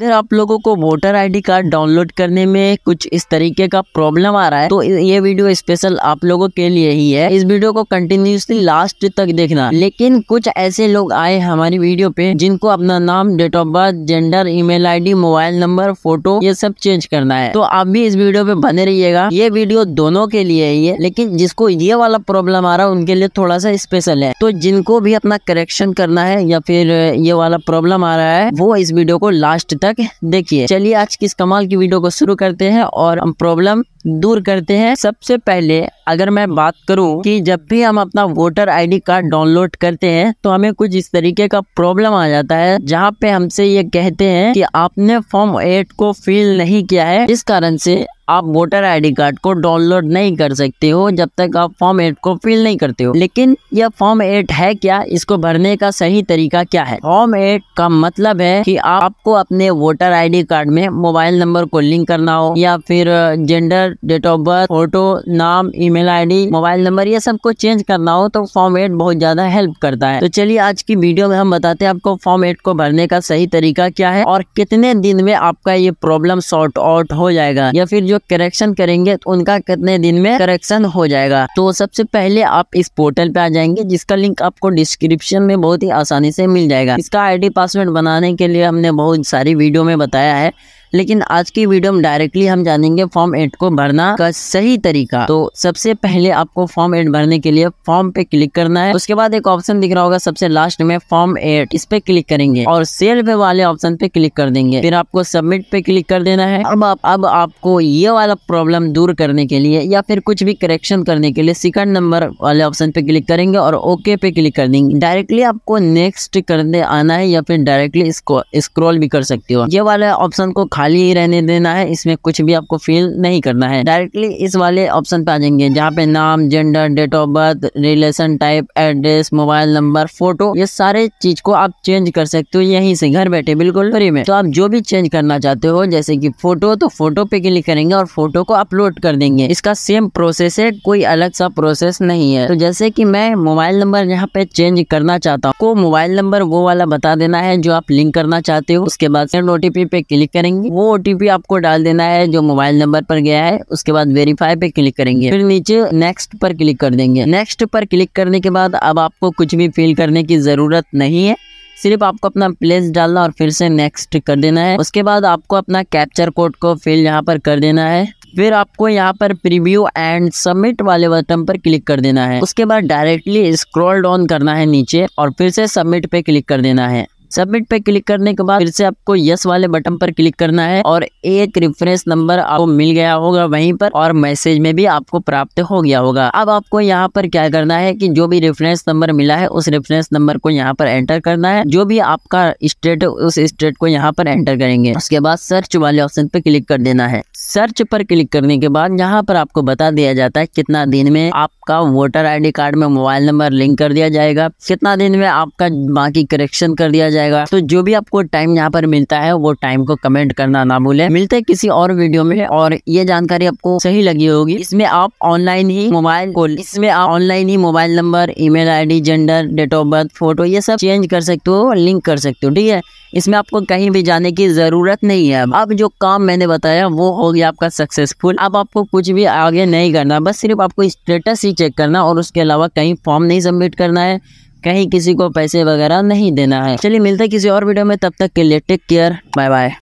अगर आप लोगों को वोटर आईडी कार्ड डाउनलोड करने में कुछ इस तरीके का प्रॉब्लम आ रहा है तो ये वीडियो स्पेशल आप लोगों के लिए ही है इस वीडियो को कंटिन्यूसली लास्ट तक देखना लेकिन कुछ ऐसे लोग आए हमारी वीडियो पे जिनको अपना नाम date of birth gender email ID mobile number photo ये सब चेंज करना है तो आप भी इस वीडियो पे बने रहिएगा ये वीडियो दोनों के लिए ही है लेकिन जिसको ये वाला प्रॉब्लम आ रहा है उनके लिए थोड़ा सा स्पेशल है तो जिनको भी अपना करेक्शन करना है या फिर ये वाला प्रॉब्लम आ रहा है वो इस वीडियो को लास्ट तक देखिए चलिए आज की इस कमाल की वीडियो को शुरू करते हैं और हम प्रॉब्लम दूर करते हैं सबसे पहले अगर मैं बात करूं कि जब भी हम अपना वोटर आईडी कार्ड डाउनलोड करते हैं तो हमें कुछ इस तरीके का प्रॉब्लम आ जाता है जहां पे हमसे ये कहते हैं कि आपने फॉर्म एट को फिल नहीं किया है इस कारण से आप वोटर आईडी कार्ड को डाउनलोड नहीं कर सकते हो जब तक आप फॉर्म एट को फिल नहीं करते हो लेकिन यह फॉर्म एट है क्या इसको भरने का सही तरीका क्या है फॉर्म एट का मतलब है कि आपको अपने वोटर आईडी कार्ड में मोबाइल नंबर को लिंक करना हो या फिर gender date of birth photo नाम ईमेल आईडी मोबाइल नंबर यह सब को चेंज करना हो तो फॉर्म एट बहुत ज्यादा हेल्प करता है तो चलिए आज की वीडियो में हम बताते हैं आपको फॉर्म एट को भरने का सही तरीका क्या है और कितने दिन में आपका ये प्रॉब्लम सॉर्ट आउट हो जाएगा या फिर जो करेक्शन करेंगे तो उनका कितने दिन में करेक्शन हो जाएगा तो सबसे पहले आप इस पोर्टल पे आ जाएंगे जिसका लिंक आपको डिस्क्रिप्शन में बहुत ही आसानी से मिल जाएगा इसका आईडी पासवर्ड बनाने के लिए हमने बहुत सारी वीडियो में बताया है लेकिन आज की वीडियो में डायरेक्टली हम जानेंगे फॉर्म एट को भरना का सही तरीका तो सबसे पहले आपको फॉर्म एट भरने के लिए फॉर्म पे क्लिक करना है उसके बाद एक ऑप्शन दिख रहा होगा सबसे लास्ट में फॉर्म एट इस पे क्लिक करेंगे और सेल्फ वाले ऑप्शन पे क्लिक कर देंगे फिर आपको सबमिट पे क्लिक कर देना है अब आप अब आपको ये वाला प्रॉब्लम दूर करने के लिए या फिर कुछ भी करेक्शन करने के लिए सेकंड नंबर वाले ऑप्शन पे क्लिक करेंगे और ओके पे क्लिक कर देंगे डायरेक्टली आपको नेक्स्ट करने आना है या फिर डायरेक्टली इसको स्क्रॉल भी कर सकते हो ये वाले ऑप्शन को खाली ही रहने देना है इसमें कुछ भी आपको फिल नहीं करना है डायरेक्टली इस वाले ऑप्शन पे आ जाएंगे जहाँ पे नाम gender date of birth relation type address mobile number photo ये सारे चीज को आप चेंज कर सकते हो यहीं से घर बैठे बिल्कुल फ्री में तो आप जो भी चेंज करना चाहते हो जैसे की फोटो तो फोटो पे क्लिक करेंगे और फोटो को अपलोड कर देंगे इसका सेम प्रोसेस है कोई अलग सा प्रोसेस नहीं है तो जैसे की मैं मोबाइल नंबर यहाँ पे चेंज करना चाहता हूँ को मोबाइल नंबर वो वाला बता देना है जो आप लिंक करना चाहते हो उसके बाद ओटीपी पे क्लिक करेंगे वो ओ आपको डाल देना है जो मोबाइल नंबर पर गया है उसके बाद वेरीफाई पे क्लिक करेंगे फिर नीचे नेक्स्ट पर क्लिक कर देंगे नेक्स्ट पर क्लिक करने के बाद अब आपको कुछ भी फिल करने की ज़रूरत नहीं है सिर्फ आपको अपना प्लेस डालना और फिर से नेक्स्ट कर देना है उसके बाद आपको अपना कैप्चर कोड को फिल यहाँ पर कर देना है फिर आपको यहाँ पर प्रीव्यू एंड सबमिट वाले बटन पर क्लिक कर देना है उसके बाद डायरेक्टली स्क्रॉल डाउन करना है नीचे और फिर से सबमिट पे क्लिक कर देना है सबमिट पे क्लिक करने के बाद फिर से आपको यस वाले बटन पर क्लिक करना है और एक रेफरेंस नंबर आपको मिल गया होगा वहीं पर और मैसेज में भी आपको प्राप्त हो गया होगा अब आपको यहाँ पर क्या करना है कि जो भी रेफरेंस नंबर मिला है उस रेफरेंस नंबर को यहाँ पर एंटर करना है जो भी आपका स्टेट उस स्टेट को यहाँ पर एंटर करेंगे उसके बाद सर्च वाले ऑप्शन पे क्लिक कर देना है सर्च पर क्लिक करने के बाद यहाँ पर आपको बता दिया जाता है कितना दिन में आपका वोटर आई कार्ड में मोबाइल नंबर लिंक कर दिया जाएगा कितना दिन में आपका बाकी करेक्शन कर दिया जाएगा जाएगा तो जो भी आपको टाइम यहाँ पर मिलता है वो टाइम को कमेंट करना ना भूले मिलते हैं किसी और वीडियो में और ये जानकारी आपको सही लगी होगी इसमें आप ऑनलाइन ही मोबाइल कॉल इसमें आप ऑनलाइन ही mobile number email ID gender date of birth photo ये सब चेंज कर सकते हो लिंक कर सकते हो ठीक है इसमें आपको कहीं भी जाने की जरूरत नहीं है अब जो काम मैंने बताया वो हो गया आपका सक्सेसफुल अब आपको कुछ भी आगे नहीं करना बस सिर्फ आपको स्टेटस ही चेक करना और उसके अलावा कहीं फॉर्म नहीं सबमिट करना है कहीं किसी को पैसे वगैरह नहीं देना है चलिए मिलते हैं किसी और वीडियो में तब तक के लिए टेक केयर बाय बाय